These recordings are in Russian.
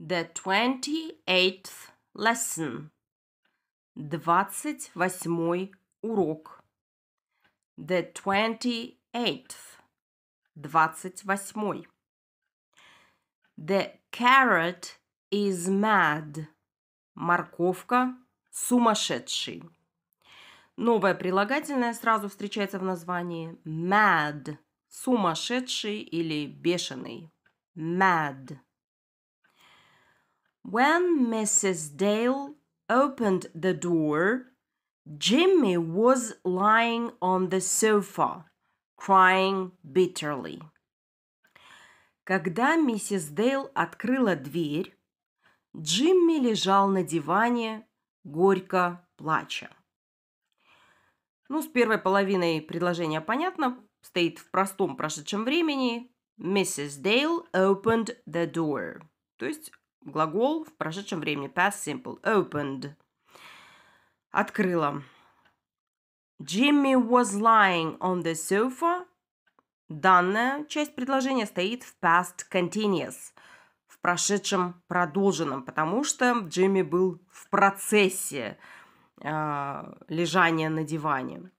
The twenty-eighth lesson. Двадцать восьмой урок. The twenty-eighth. Двадцать восьмой. The carrot is mad. Морковка сумасшедший. Новое прилагательное сразу встречается в названии mad. Сумасшедший или бешеный. Mad. When Mrs. Dale opened the door, Jimmy was lying on the sofa, crying bitterly. Когда миссис Дейл открыла дверь, Джимми лежал на диване, горько плача. Ну, с первой половиной предложения понятно, стоит в простом прошедшем времени. Миссис Дейл opened the door. То есть глагол в прошедшем времени, past simple, opened, открыла. Jimmy was lying on the sofa. Данная часть предложения стоит в past continuous, в прошедшем продолженном, потому что Джимми был в процессе э, лежания на диване.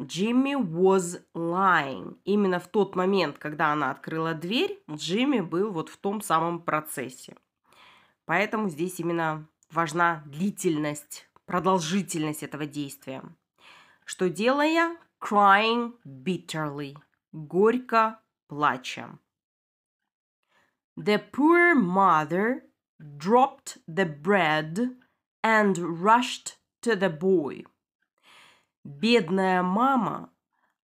Джимми was lying. Именно в тот момент, когда она открыла дверь, Джимми был вот в том самом процессе. Поэтому здесь именно важна длительность, продолжительность этого действия. Что делая? Crying bitterly. Горько плача. The poor mother dropped the bread and rushed to the boy бедная мама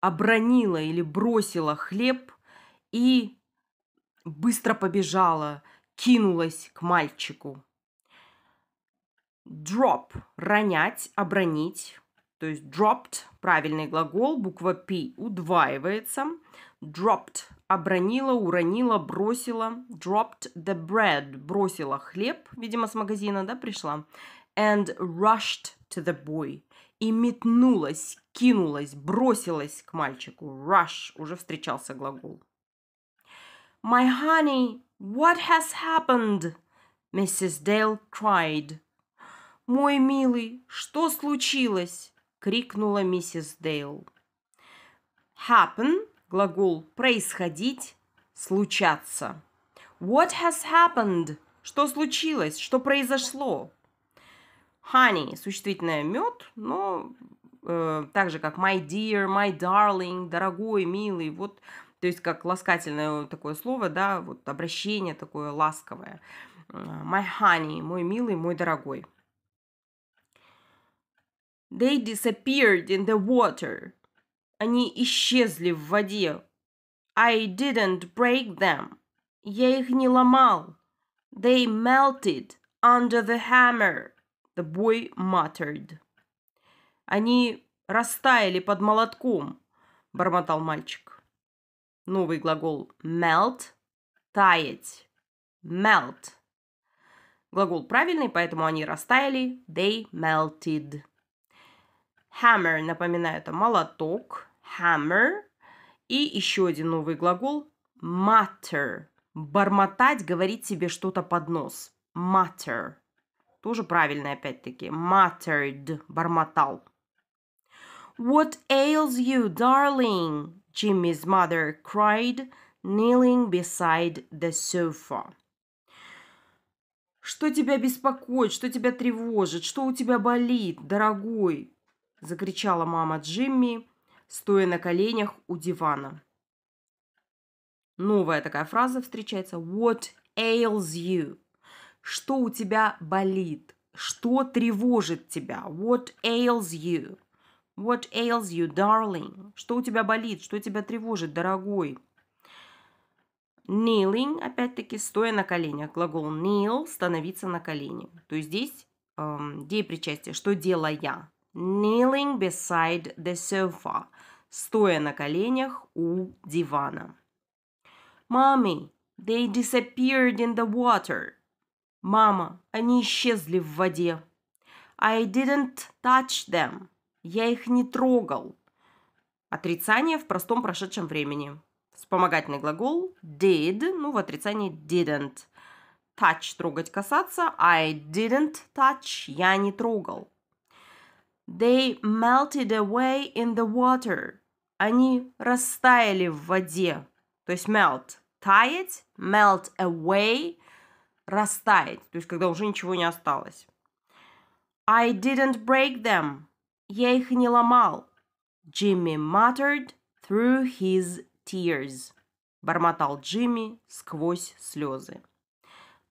обронила или бросила хлеб и быстро побежала, кинулась к мальчику. Drop – ронять, обронить. То есть dropped – правильный глагол, буква P удваивается. Dropped – обронила, уронила, бросила. Dropped the bread – бросила хлеб, видимо, с магазина, да, пришла. And rushed to the boy – и метнулась, кинулась, бросилась к мальчику. Rush уже встречался глагол. My honey, what has happened? Mrs. Dale cried. Мой милый, что случилось? крикнула миссис Дейл. Happen глагол происходить, случаться. What has happened? Что случилось? Что произошло? Honey, существительное мед, но э, так же как my dear, my darling, дорогой, милый, вот, то есть как ласкательное такое слово, да, вот обращение такое ласковое. Э, my honey, мой милый, мой дорогой. They disappeared in the water. Они исчезли в воде. I didn't break them. Я их не ломал. They melted under the hammer. The boy muttered. «Они растаяли под молотком», – бормотал мальчик. Новый глагол melt – таять. Melt. Глагол правильный, поэтому они растаяли. They melted. Hammer, напоминает о молоток. Hammer. И еще один новый глагол – mutter. Бормотать, говорить себе что-то под нос. Mutter. Тоже правильно, опять-таки. Muttered. Бормотал. What ails you, darling? Jimmy's mother cried, kneeling beside the sofa. Что тебя беспокоит? Что тебя тревожит? Что у тебя болит, дорогой? Закричала мама Джимми, стоя на коленях у дивана. Новая такая фраза встречается. What ails you? что у тебя болит, что тревожит тебя, what ails you, what ails you, darling, что у тебя болит, что тебя тревожит, дорогой. Kneeling, опять-таки, стоя на коленях. Глагол kneel – становиться на колени. То есть здесь эм, деепричастие, что делаю я? Kneeling beside the sofa – стоя на коленях у дивана. Mommy, they disappeared in the water – Мама, они исчезли в воде. I didn't touch them. Я их не трогал. Отрицание в простом прошедшем времени. Вспомогательный глагол did, ну в отрицании didn't. Touch – трогать, касаться. I didn't touch – я не трогал. They melted away in the water. Они растаяли в воде. То есть melt – таять, melt away – растаять, то есть когда уже ничего не осталось. I didn't break them. Я их не ломал. Jimmy muttered through his tears. Бормотал Джимми сквозь слезы.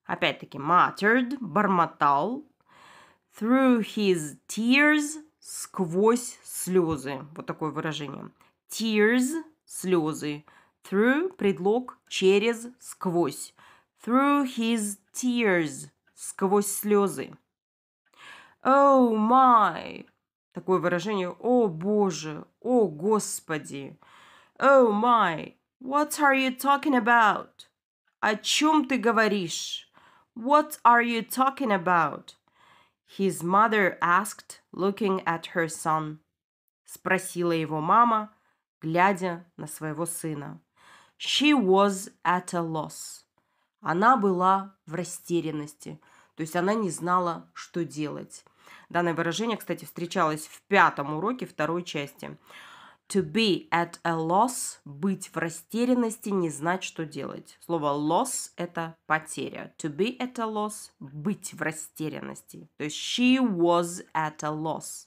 Опять-таки, muttered, бормотал. Through his tears, сквозь слезы. Вот такое выражение. Tears, слезы. Through, предлог через, сквозь. Through his tears – сквозь слезы. Oh my! Такое выражение «О боже! О господи!» Oh my! What are you talking about? О чем ты говоришь? What are you talking about? His mother asked, looking at her son. Спросила его мама, глядя на своего сына. She was at a loss. Она была в растерянности, то есть она не знала, что делать. Данное выражение, кстати, встречалось в пятом уроке второй части. To be at a loss – быть в растерянности, не знать, что делать. Слово loss – это потеря. To be at a loss – быть в растерянности. То есть she was at a loss.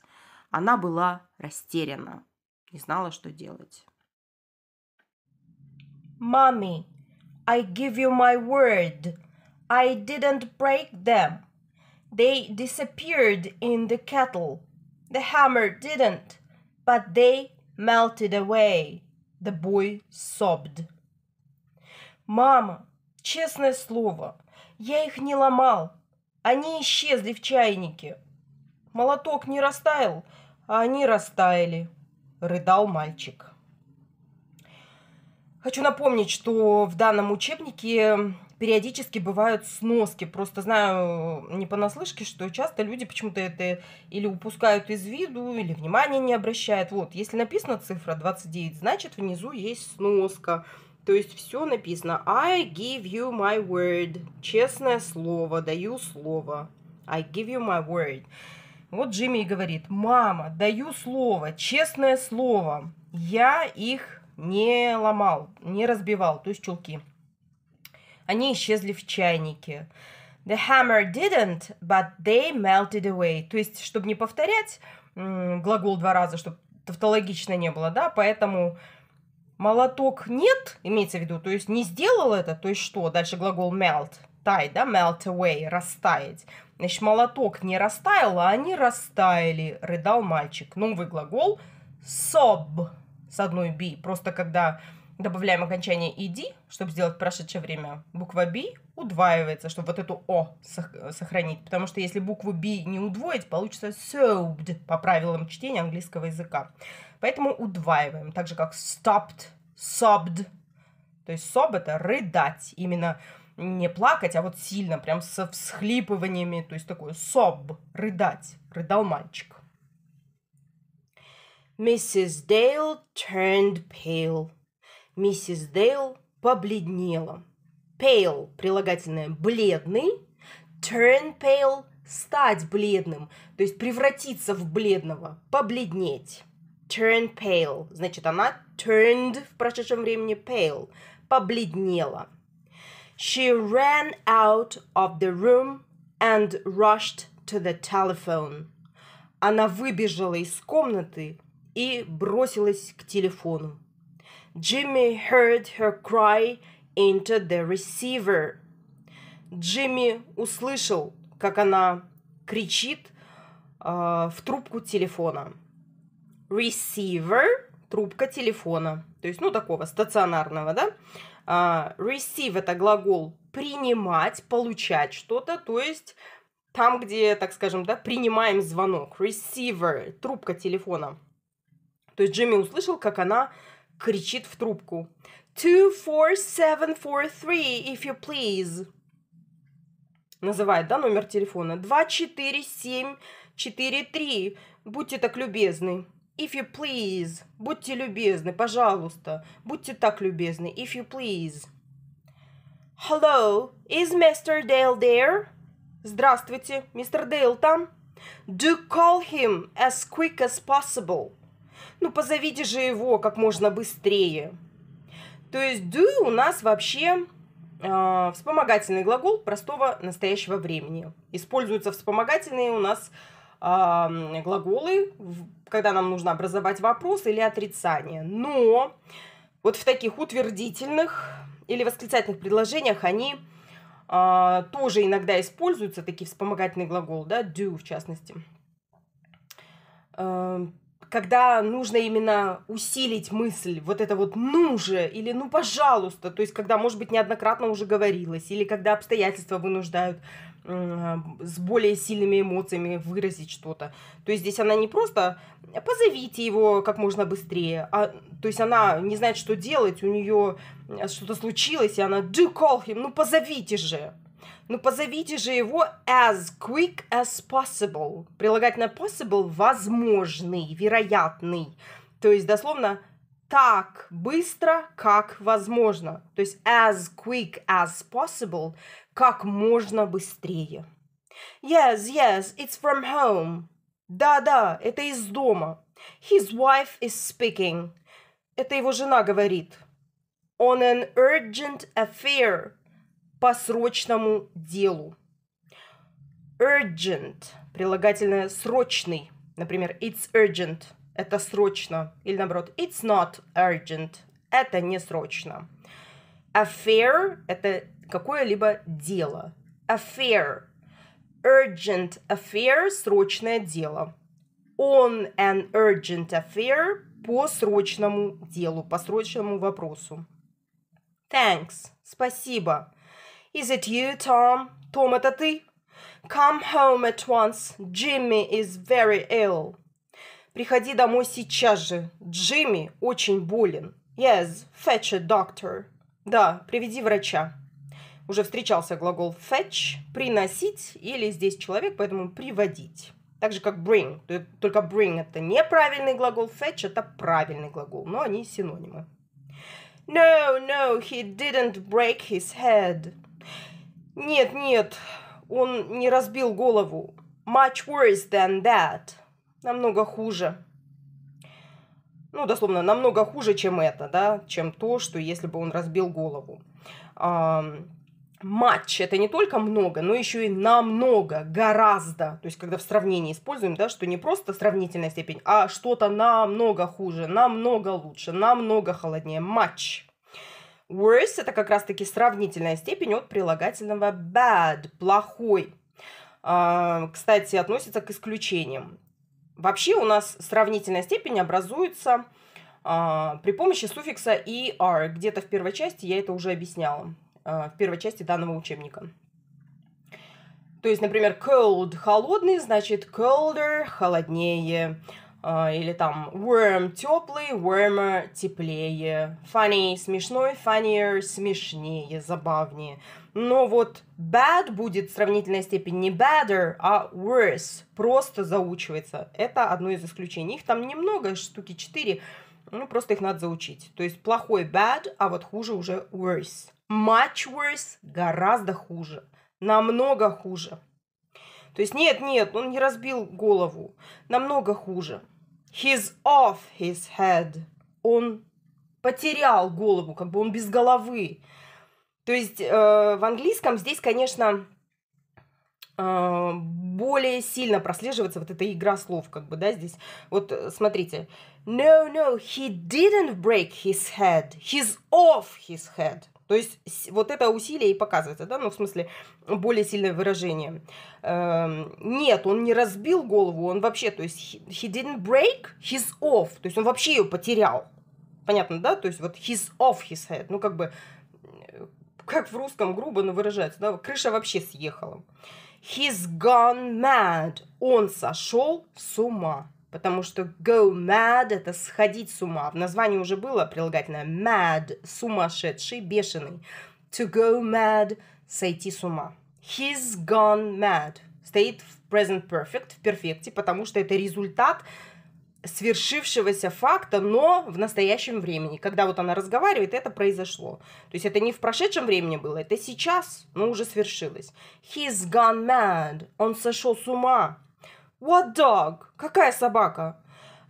Она была растеряна, не знала, что делать. Mommy, I give you my word. I didn't break them. They disappeared in the kettle. The hammer didn't, but they melted away. The boy sobbed. Мама, честное слово, я их не ломал. Они исчезли в чайнике. Молоток не растаял, а они растаяли, рыдал мальчик. Хочу напомнить, что в данном учебнике периодически бывают сноски. Просто знаю э, не понаслышке, что часто люди почему-то это или упускают из виду, или внимания не обращают. Вот, если написана цифра 29, значит внизу есть сноска. То есть все написано I give you my word. Честное слово, даю слово. I give you my word. Вот Джимми и говорит, мама, даю слово, честное слово, я их не ломал, не разбивал, то есть чулки. Они исчезли в чайнике. The hammer didn't, but they melted away. То есть, чтобы не повторять глагол два раза, чтобы тавтологично не было, да, поэтому молоток нет, имеется в виду, то есть не сделал это, то есть что? Дальше глагол melt, тает, да, melt away, растаять. Значит, молоток не растаял, а они растаяли, рыдал мальчик. Новый глагол sob с одной be. Просто когда добавляем окончание ed, чтобы сделать прошедшее время, буква b удваивается, чтобы вот эту о сохранить. Потому что если букву b не удвоить, получится soaped по правилам чтения английского языка. Поэтому удваиваем, так же как stopped, sobbed. То есть sob это рыдать, именно не плакать, а вот сильно, прям со всхлипываниями, то есть такое sob рыдать, рыдал мальчик. Миссис Дейл turned pale. Миссис Дейл побледнела. Pale – прилагательное «бледный», turn pale – стать бледным, то есть превратиться в бледного, побледнеть. Turn pale – значит, она turned в прошедшем времени pale – побледнела. She ran out of the room and rushed to the telephone. Она выбежала из комнаты и бросилась к телефону. Джимми heard her cry into the receiver. Джимми услышал, как она кричит э, в трубку телефона. Receiver – трубка телефона, то есть, ну, такого стационарного, да? Э, receive – это глагол принимать, получать что-то, то есть там, где, так скажем, да, принимаем звонок. Receiver – трубка телефона – то есть Джимми услышал, как она кричит в трубку. «Two, four, seven, four, three, if you please!» Называет, да, номер телефона. «Два, четыре, семь, четыре, три. Будьте так любезны. If you please. Будьте любезны, пожалуйста. Будьте так любезны. If you please. Hello, is Mr. Dale there? Здравствуйте, мистер Дейл там? Do call him as quick as possible. Ну, позовите же его как можно быстрее. То есть do у нас вообще э, вспомогательный глагол простого настоящего времени. Используются вспомогательные у нас э, глаголы, когда нам нужно образовать вопрос или отрицание. Но вот в таких утвердительных или восклицательных предложениях они э, тоже иногда используются, такие вспомогательные глаголы, да, do в частности. Эм, когда нужно именно усилить мысль, вот это вот «ну же» или «ну пожалуйста», то есть когда, может быть, неоднократно уже говорилось, или когда обстоятельства вынуждают с более сильными эмоциями выразить что-то. То есть здесь она не просто позовите его как можно быстрее, а, то есть она не знает, что делать, у нее э, что-то случилось, и она do call him, ну позовите же. Ну, позовите же его as quick as possible. Прилагательное possible – возможный, вероятный. То есть, дословно, так быстро, как возможно. То есть, as quick as possible – как можно быстрее. Yes, yes, it's from home. Да-да, это из дома. His wife is speaking. Это его жена говорит. On an urgent affair – по срочному делу. Urgent – прилагательное «срочный». Например, it's urgent – это срочно. Или наоборот, it's not urgent – это не срочно. Affair – это какое-либо дело. Affair – urgent affair – срочное дело. On an urgent affair – по срочному делу, по срочному вопросу. Thanks – спасибо. Is it you, Tom? Том, это ты? Come home at once. Jimmy is very ill. Приходи домой сейчас же. Джимми очень болен. Yes, fetch a doctor. Да, приведи врача. Уже встречался глагол fetch, приносить, или здесь человек, поэтому приводить. Так же, как bring. Только bring – это неправильный глагол, fetch – это правильный глагол, но они синонимы. No, no, he didn't break his head. Нет, нет, он не разбил голову. Much worse than that. Намного хуже. Ну, дословно, намного хуже, чем это, да, чем то, что если бы он разбил голову. Uh, матч это не только много, но еще и намного, гораздо. То есть, когда в сравнении используем, да, что не просто сравнительная степень, а что-то намного хуже, намного лучше, намного холоднее. Матч. Worse – это как раз-таки сравнительная степень от прилагательного bad – плохой. А, кстати, относится к исключениям. Вообще у нас сравнительная степень образуется а, при помощи суффикса er. Где-то в первой части я это уже объясняла, а, в первой части данного учебника. То есть, например, cold – холодный, значит colder – холоднее. А, или там worm теплый, warmer теплее, funny смешной, funnier смешнее, забавнее. Но вот bad будет в сравнительной степени не better а worse, просто заучивается. Это одно из исключений. Их там немного, штуки 4, ну просто их надо заучить. То есть плохой bad, а вот хуже уже worse. Much worse, гораздо хуже, намного хуже. То есть нет, нет, он не разбил голову, намного хуже. He's off his head. Он потерял голову, как бы он без головы. То есть э, в английском здесь, конечно, э, более сильно прослеживается вот эта игра слов, как бы, да, здесь. Вот э, смотрите. No, no, he didn't break his head. He's off his head. То есть вот это усилие и показывается, да, ну в смысле более сильное выражение. Эм, нет, он не разбил голову, он вообще, то есть he didn't break his off, то есть он вообще ее потерял. Понятно, да? То есть вот his off his head, ну как бы, э, как в русском грубо, но выражается, да, крыша вообще съехала. He's gone mad, он сошел с ума потому что go mad – это сходить с ума. В названии уже было прилагательное mad – сумасшедший, бешеный. To go mad – сойти с ума. He's gone mad – стоит в present perfect, в перфекте, потому что это результат свершившегося факта, но в настоящем времени. Когда вот она разговаривает, это произошло. То есть это не в прошедшем времени было, это сейчас, но уже свершилось. He's gone mad. Он сошел с ума. What dog? Какая собака?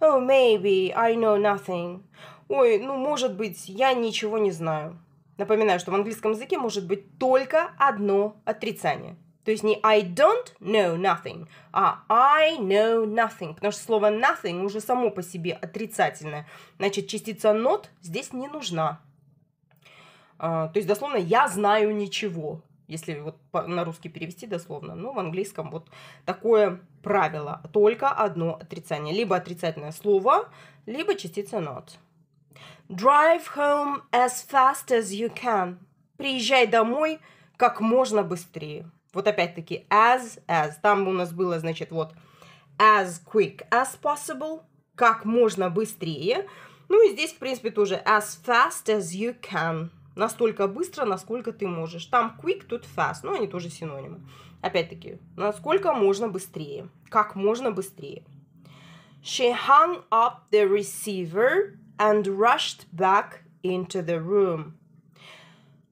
Oh, maybe I know nothing. Ой, ну, может быть, я ничего не знаю. Напоминаю, что в английском языке может быть только одно отрицание. То есть не I don't know nothing, а I know nothing. Потому что слово nothing уже само по себе отрицательное. Значит, частица not здесь не нужна. А, то есть, дословно, я знаю ничего если вот на русский перевести дословно, но ну, в английском вот такое правило, только одно отрицание, либо отрицательное слово, либо частица not. Drive home as fast as you can. Приезжай домой как можно быстрее. Вот опять-таки as, as. Там у нас было, значит, вот as quick as possible, как можно быстрее. Ну и здесь, в принципе, тоже as fast as you can настолько быстро, насколько ты можешь. Там quick, тут fast, ну они тоже синонимы. Опять-таки, насколько можно быстрее, как можно быстрее. She hung up the receiver and rushed back into the room.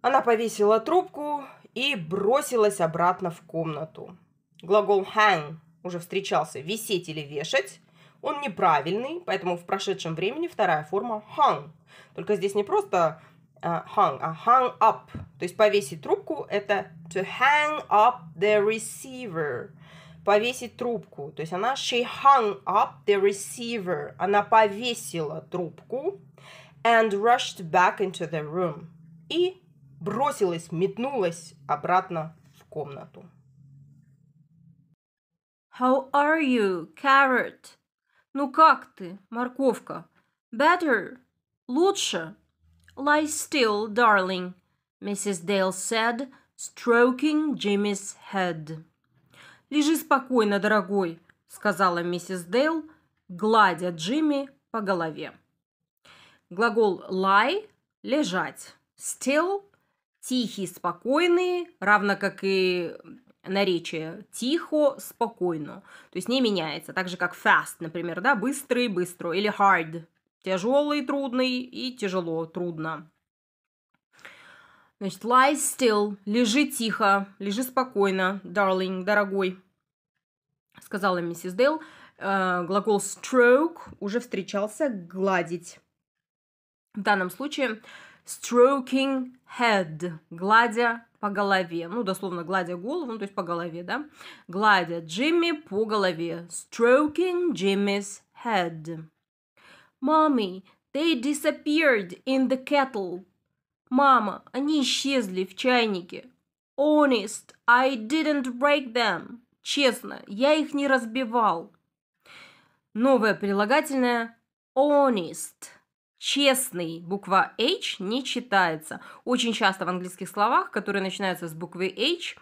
Она повесила трубку и бросилась обратно в комнату. Глагол hang уже встречался висеть или вешать. Он неправильный, поэтому в прошедшем времени вторая форма hung. Только здесь не просто uh, hung, а hung up. То есть повесить трубку – это to hang up the receiver. Повесить трубку. То есть она she hung up the receiver. Она повесила трубку and rushed back into the room. И бросилась, метнулась обратно в комнату. How are you, carrot? Ну как ты, морковка? Better? Лучше? Lie still, darling, Mrs. Dale said, stroking Jimmy's head. Лежи спокойно, дорогой, сказала миссис Дейл, гладя Джимми по голове. Глагол lie – лежать. Still – тихий, спокойный, равно как и наречие тихо, спокойно. То есть не меняется. Так же, как fast, например, да, быстрый, быстро. Или hard, Тяжелый, трудный и тяжело, трудно. Значит, lie still, лежи тихо, лежи спокойно, darling, дорогой, сказала миссис Дейл. Э, глагол stroke уже встречался гладить. В данном случае stroking head, гладя по голове. Ну, дословно, гладя голову, ну, то есть по голове, да. Гладя Джимми по голове. Stroking Jimmy's head. Mommy, they disappeared in the kettle. Мама, они исчезли в чайнике. Honest, I didn't break them. Честно, я их не разбивал. Новое прилагательное honest. Честный. Буква H не читается. Очень часто в английских словах, которые начинаются с буквы H,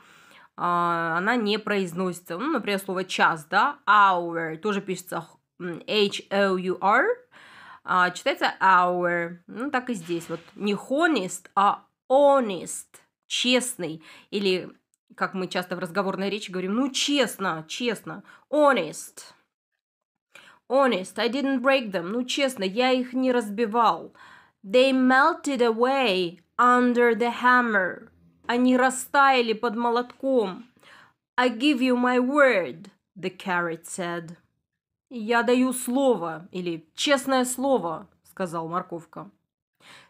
а, она не произносится. Ну, например, слово час, да, hour тоже пишется H-O-U-R, а, читается our. Ну, так и здесь. Вот не honest, а honest. Честный. Или, как мы часто в разговорной речи говорим, ну, честно, честно. Honest. Honest, I didn't break them. Ну, честно, я их не разбивал. They melted away under the hammer. Они растаяли под молотком. I give you my word, the carrot said. «Я даю слово, или честное слово», – сказал Морковка.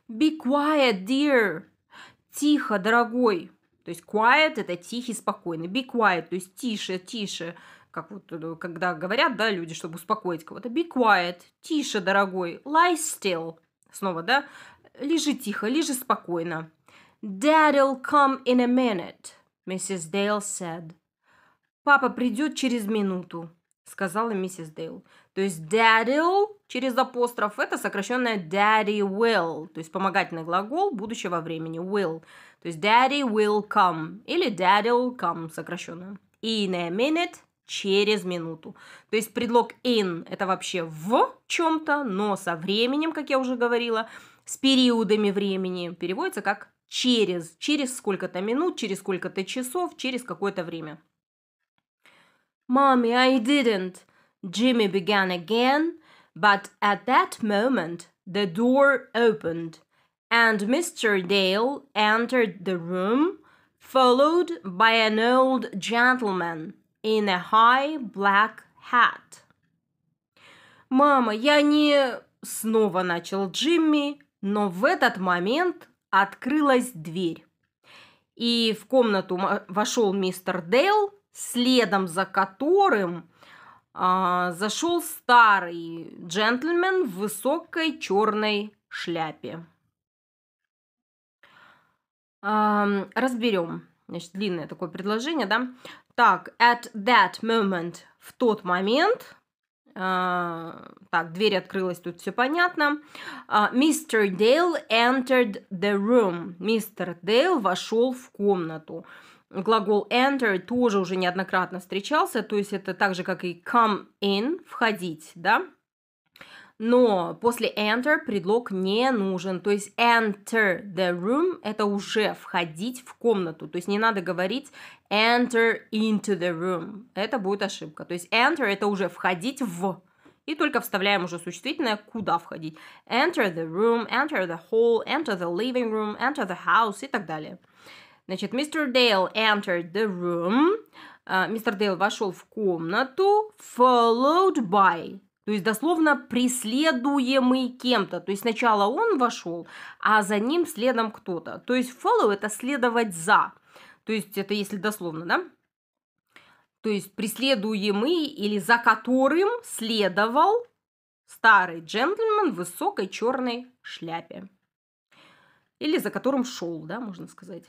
«Be quiet, dear!» «Тихо, дорогой!» То есть quiet – это тихий, спокойный. Be quiet, то есть тише, тише. Как вот, э, когда говорят, да, люди, чтобы успокоить кого-то. Be quiet, тише, дорогой. Lie still. Снова, да? Лежи тихо, лежи спокойно. Dad'll come in a minute, Mrs. Dale said. Папа придет через минуту, сказала миссис Дейл. То есть daddy'll через апостроф – это сокращенное daddy will, то есть помогательный глагол будущего времени will. То есть daddy will come или daddy'll come сокращенно. In a minute – через минуту. То есть предлог in – это вообще в чем-то, но со временем, как я уже говорила, с периодами времени переводится как через, через сколько-то минут, через сколько-то часов, через какое-то время. Mommy, I didn't. Jimmy began again, but at that moment the door opened and Mr. Dale entered the room, followed by an old gentleman in a high black hat. «Мама, я не...» — снова начал Джимми, но в этот момент открылась дверь. И в комнату вошел мистер Дейл следом за которым э, а, зашел старый джентльмен в высокой черной шляпе. Э, разберем. Значит, длинное такое предложение, да? Так, at that moment, в тот момент, а, так, дверь открылась, тут все понятно. А, мистер Дейл entered the room. Мистер Дейл вошел в комнату глагол enter тоже уже неоднократно встречался, то есть это так же, как и come in, входить, да? Но после enter предлог не нужен. То есть enter the room – это уже входить в комнату. То есть не надо говорить enter into the room. Это будет ошибка. То есть enter – это уже входить в. И только вставляем уже существительное, куда входить. Enter the room, enter the hall, enter the living room, enter the house и так далее. Значит, мистер Дейл entered the room. А, мистер Дейл вошел в комнату, followed by то есть дословно преследуемый кем-то. То есть сначала он вошел, а за ним следом кто-то. То есть follow это следовать за. То есть это если дословно, да? То есть преследуемый или за которым следовал старый джентльмен в высокой черной шляпе. Или за которым шел, да, можно сказать.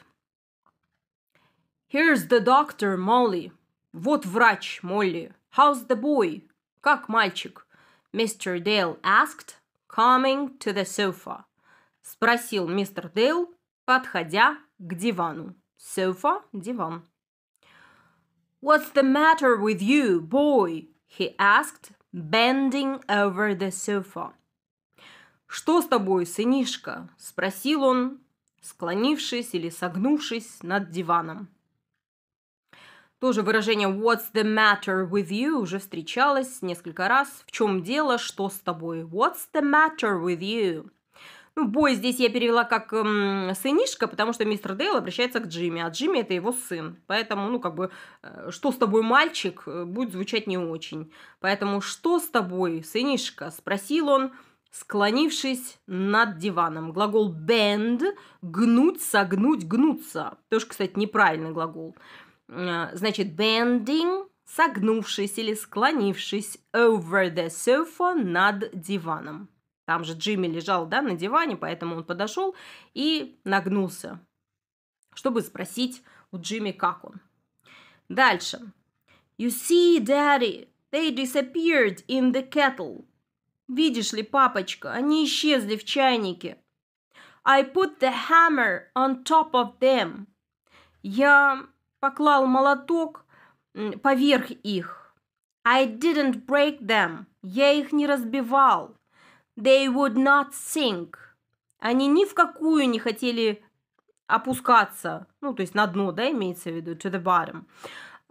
Here's the doctor, Molly. Вот врач, Молли. How's the boy? Как мальчик? Mr. Dale asked, coming to the sofa. Спросил мистер Дейл, подходя к дивану. Sofa – диван. What's the matter with you, boy? He asked, bending over the sofa. «Что с тобой, сынишка?» – спросил он, склонившись или согнувшись над диваном. Тоже выражение «What's the matter with you» уже встречалось несколько раз. В чем дело, что с тобой? «What's the matter with you?» Ну, бой здесь я перевела как эм, сынишка, потому что мистер Дейл обращается к Джимми, а Джимми это его сын. Поэтому, ну, как бы, э, что с тобой, мальчик, э, будет звучать не очень. Поэтому, что с тобой, сынишка, спросил он, склонившись над диваном. Глагол bend – гнуть, согнуть, гнуться. Тоже, кстати, неправильный глагол. Глагол а, значит, bending, согнувшись или склонившись over the sofa над диваном. Там же Джимми лежал, да, на диване, поэтому он подошел и нагнулся, чтобы спросить у Джимми, как он. Дальше. You see, daddy, they disappeared in the kettle. Видишь ли, папочка, они исчезли в чайнике. I put the hammer on top of them. Я поклал молоток поверх их. I didn't break them. Я их не разбивал. They would not sink. Они ни в какую не хотели опускаться, ну, то есть на дно, да, имеется в виду, to the bottom.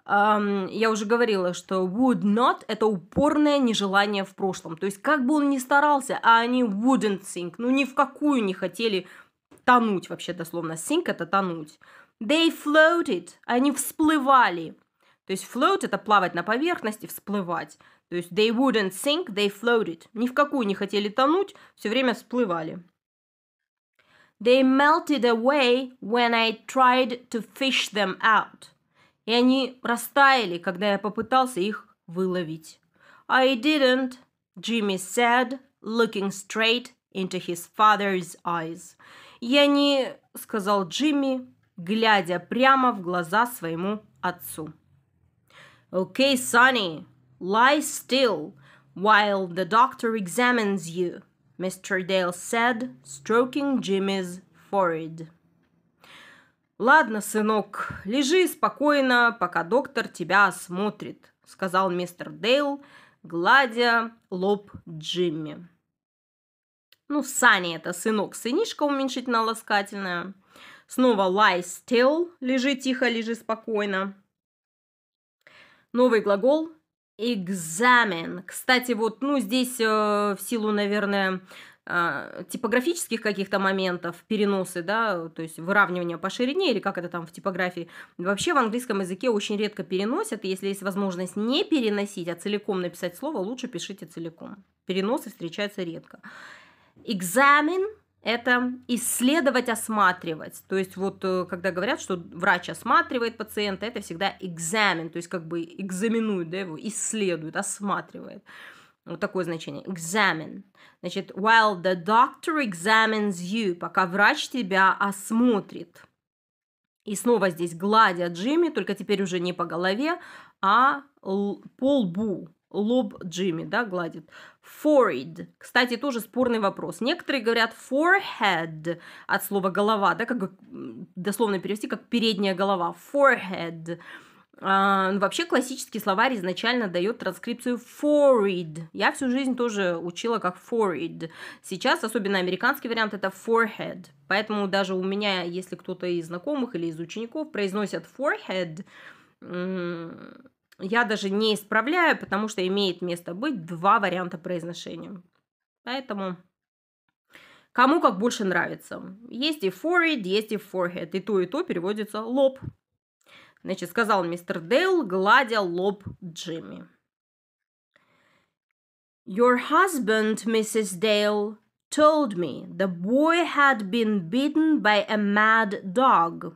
Um, я уже говорила, что would not – это упорное нежелание в прошлом. То есть как бы он ни старался, а они wouldn't sink, ну, ни в какую не хотели тонуть вообще дословно. Sink – это тонуть. They floated. Они всплывали. То есть float – это плавать на поверхности, всплывать. То есть they wouldn't sink, they floated. Ни в какую не хотели тонуть, все время всплывали. They melted away when I tried to fish them out. И они растаяли, когда я попытался их выловить. I didn't, Jimmy said, looking straight into his father's eyes. Я не, сказал Джимми, глядя прямо в глаза своему отцу. Okay, Sonny, lie still while the doctor examines you, Mr. Dale said, stroking Jimmy's forehead. «Ладно, сынок, лежи спокойно, пока доктор тебя осмотрит», — сказал мистер Дейл, гладя лоб Джимми. Ну, Сани это сынок, сынишка уменьшительно ласкательная. Снова lie still, лежи тихо, лежи спокойно. Новый глагол examine. Кстати, вот, ну, здесь э, в силу, наверное, э, типографических каких-то моментов, переносы, да, то есть выравнивание по ширине или как это там в типографии. Вообще в английском языке очень редко переносят, если есть возможность не переносить, а целиком написать слово, лучше пишите целиком. Переносы встречаются редко. Examine это исследовать, осматривать. То есть вот э, когда говорят, что врач осматривает пациента, это всегда экзамен, то есть как бы экзаменует да, его, исследует, осматривает. Вот такое значение. Examine. Значит, while the doctor examines you, пока врач тебя осмотрит. И снова здесь гладят Джимми, только теперь уже не по голове, а по лбу лоб Джимми, да, гладит. Forehead. Кстати, тоже спорный вопрос. Некоторые говорят forehead от слова голова, да, как дословно перевести, как передняя голова. Forehead. А, ну, вообще классический словарь изначально дает транскрипцию forehead. Я всю жизнь тоже учила как forehead. Сейчас, особенно американский вариант, это forehead. Поэтому даже у меня, если кто-то из знакомых или из учеников произносят forehead, я даже не исправляю, потому что имеет место быть два варианта произношения. Поэтому кому как больше нравится. Есть и forehead, есть и forehead. И то, и то переводится лоб. Значит, сказал мистер Дейл, гладя лоб Джимми. Your husband, Mrs. Dale, told me the boy had been bitten by a mad dog.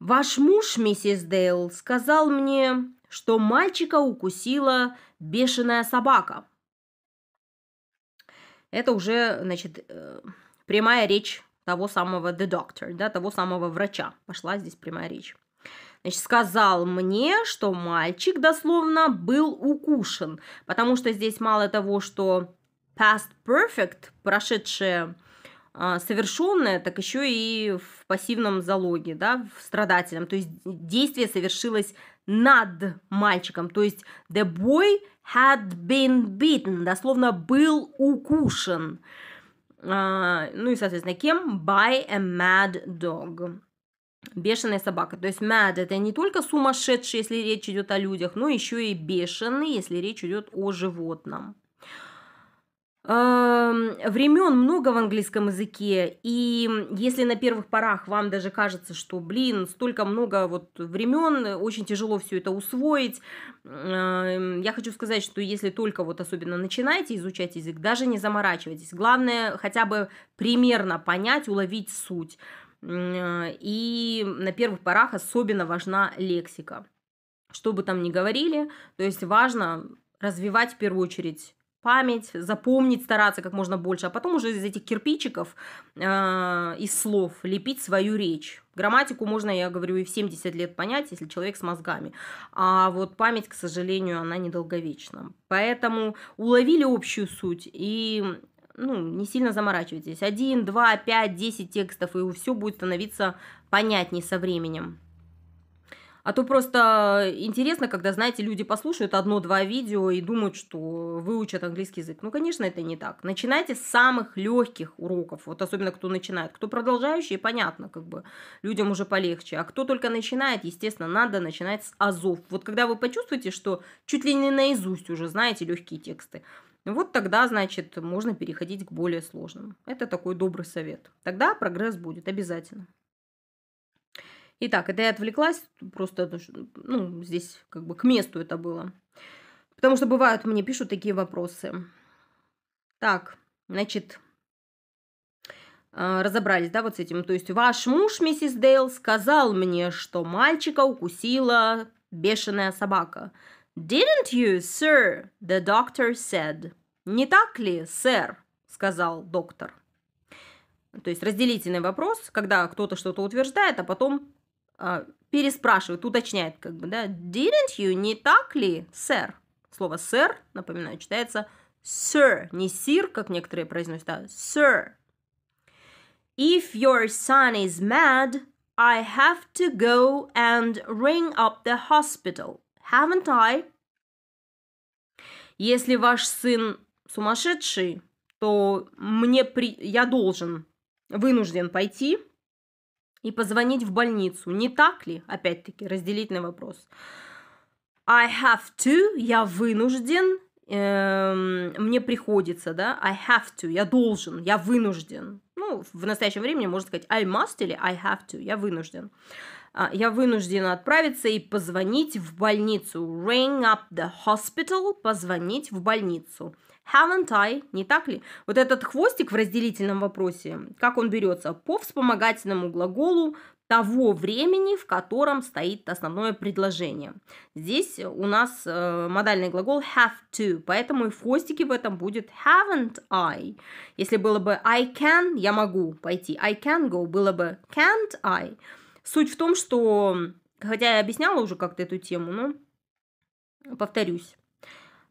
Ваш муж, миссис Дейл, сказал мне, что мальчика укусила бешеная собака. Это уже, значит, э, прямая речь того самого the doctor, да, того самого врача. Пошла здесь прямая речь. Значит, сказал мне, что мальчик дословно был укушен, потому что здесь мало того, что past perfect, прошедшее а, совершенное, так еще и в пассивном залоге, да, в страдательном. То есть действие совершилось над мальчиком. То есть the boy had been beaten, дословно был укушен. А, ну и, соответственно, кем? By a mad dog. Бешеная собака. То есть mad это не только сумасшедший, если речь идет о людях, но еще и бешеный, если речь идет о животном. Эм, времен много в английском языке, и если на первых порах вам даже кажется, что, блин, столько много вот времен, э, очень тяжело все это усвоить, эм, я хочу сказать, что если только вот особенно начинаете изучать язык, даже не заморачивайтесь. Главное хотя бы примерно понять, уловить суть. Э, и на первых порах особенно важна лексика. Что бы там ни говорили, то есть важно развивать в первую очередь память, запомнить, стараться как можно больше, а потом уже из этих кирпичиков, э, из слов лепить свою речь. Грамматику можно, я говорю, и в 70 лет понять, если человек с мозгами. А вот память, к сожалению, она недолговечна. Поэтому уловили общую суть и ну, не сильно заморачивайтесь. Один, два, пять, десять текстов, и все будет становиться понятнее со временем. А то просто интересно, когда, знаете, люди послушают одно-два видео и думают, что выучат английский язык. Ну, конечно, это не так. Начинайте с самых легких уроков, вот особенно кто начинает. Кто продолжающий, понятно, как бы людям уже полегче. А кто только начинает, естественно, надо начинать с азов. Вот когда вы почувствуете, что чуть ли не наизусть уже знаете легкие тексты, вот тогда, значит, можно переходить к более сложным. Это такой добрый совет. Тогда прогресс будет обязательно. Итак, это я отвлеклась, просто ну, здесь как бы к месту это было. Потому что бывают, мне пишут такие вопросы. Так, значит, а, разобрались, да, вот с этим. То есть ваш муж, миссис Дейл, сказал мне, что мальчика укусила бешеная собака. Didn't you, sir? The doctor said. Не так ли, сэр? Сказал доктор. То есть разделительный вопрос, когда кто-то что-то утверждает, а потом а, переспрашивает, уточняет, как бы, да, didn't you, не так ли, сэр? Слово сэр, напоминаю, читается sir, не сир, как некоторые произносят, а sir. If your son is mad, I have to go and ring up the hospital, haven't I? Если ваш сын сумасшедший, то мне при... я должен, вынужден пойти и позвонить в больницу. Не так ли? Опять-таки, разделительный вопрос. I have to, я вынужден, эм, мне приходится, да, I have to, я должен, я вынужден. Ну, в настоящем времени можно сказать I must или I have to, я вынужден. А, я вынуждена отправиться и позвонить в больницу. Ring up the hospital, позвонить в больницу. Haven't I, не так ли? Вот этот хвостик в разделительном вопросе, как он берется? По вспомогательному глаголу того времени, в котором стоит основное предложение. Здесь у нас э, модальный глагол have to, поэтому и в хвостике в этом будет haven't I. Если было бы I can, я могу пойти, I can go, было бы can't I. Суть в том, что, хотя я объясняла уже как-то эту тему, но повторюсь.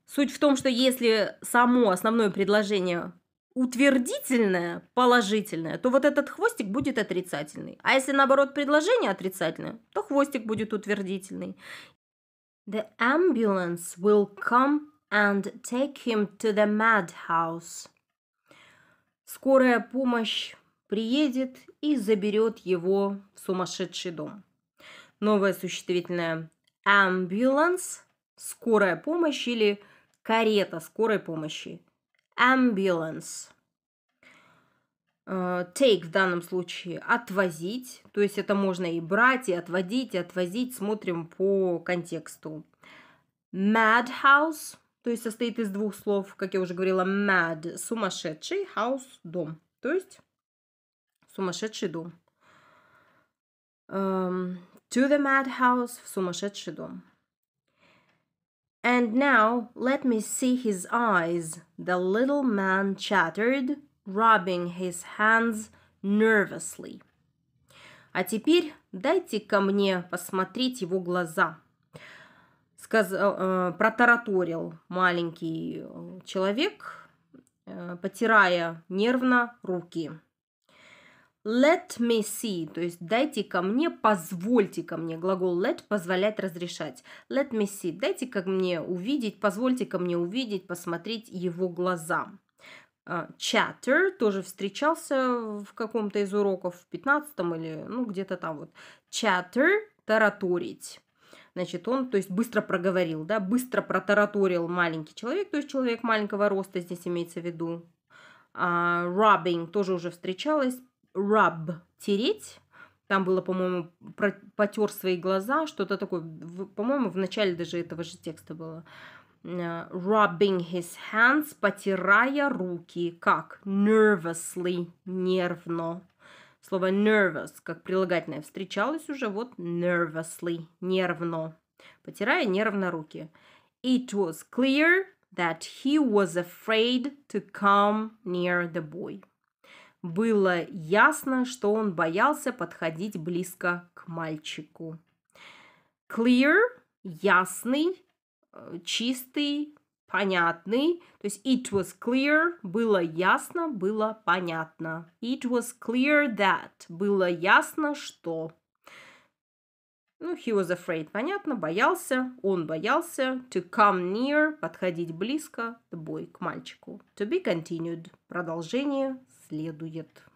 Суть в том, что если само основное предложение утвердительное, положительное, то вот этот хвостик будет отрицательный. А если наоборот предложение отрицательное, то хвостик будет утвердительный. The ambulance will come and take him to the madhouse. Скорая помощь приедет и заберет его в сумасшедший дом. Новое существительное ambulance, скорая помощь или карета скорой помощи, ambulance. Э, take в данном случае отвозить, то есть это можно и брать, и отводить, и отвозить, смотрим по контексту. Madhouse, то есть состоит из двух слов, как я уже говорила, mad – сумасшедший, house – дом, то есть сумасшедший дом. Um, to the madhouse – в сумасшедший дом. And now let me see his eyes, the little man chattered, rubbing his hands nervously. А теперь дайте ко мне посмотреть его глаза. Сказал, э, протараторил маленький э, человек, э, потирая нервно руки. Let me see, то есть дайте ко мне, позвольте ко мне. Глагол let позволять разрешать. Let me see, дайте ко мне увидеть, позвольте ко мне увидеть, посмотреть его глазам. А, Chatter тоже встречался в каком-то из уроков, в 15 или ну где-то там вот. Chatter – тараторить. Значит, он, то есть, быстро проговорил, да, быстро протараторил маленький человек, то есть человек маленького роста здесь имеется в виду. Uh, rubbing тоже уже встречалось, rub – тереть. Там было, по-моему, потер свои глаза, что-то такое. По-моему, в начале даже этого же текста было. Э, rubbing his hands, потирая руки. Как? Nervously, нервно. Слово nervous, как прилагательное, встречалось уже вот nervously, нервно. Потирая нервно руки. It was clear that he was afraid to come near the boy. Было ясно, что он боялся подходить близко к мальчику. Clear – ясный, э, чистый, понятный. То есть it was clear – было ясно, было понятно. It was clear that – было ясно, что. Ну, he was afraid, понятно, боялся, он боялся. To come near – подходить близко, the boy, к мальчику. To be continued – продолжение, следует.